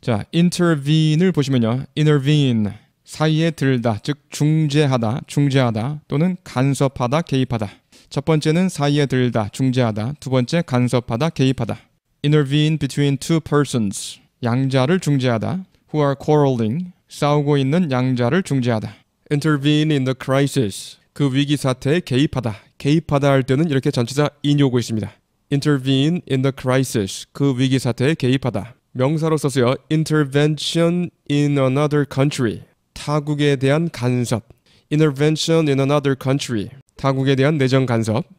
자, intervene을 보시면요. intervene 사이에 들다, 즉 중재하다, 중재하다 또는 간섭하다, 개입하다. 첫 번째는 사이에 들다, 중재하다. 두 번째 간섭하다, 개입하다. intervene between two persons 양자를 중재하다. who are quarreling 싸우고 있는 양자를 중재하다. intervene in the crisis 그 위기 사태에 개입하다. 개입하다 할 때는 이렇게 전치사 인이 오고 있습니다. intervene in the crisis 그 위기 사태에 개입하다. 명사로 썼어요. intervention in another country. 타국에 대한 간섭. intervention in another country. 타국에 대한 내정 간섭.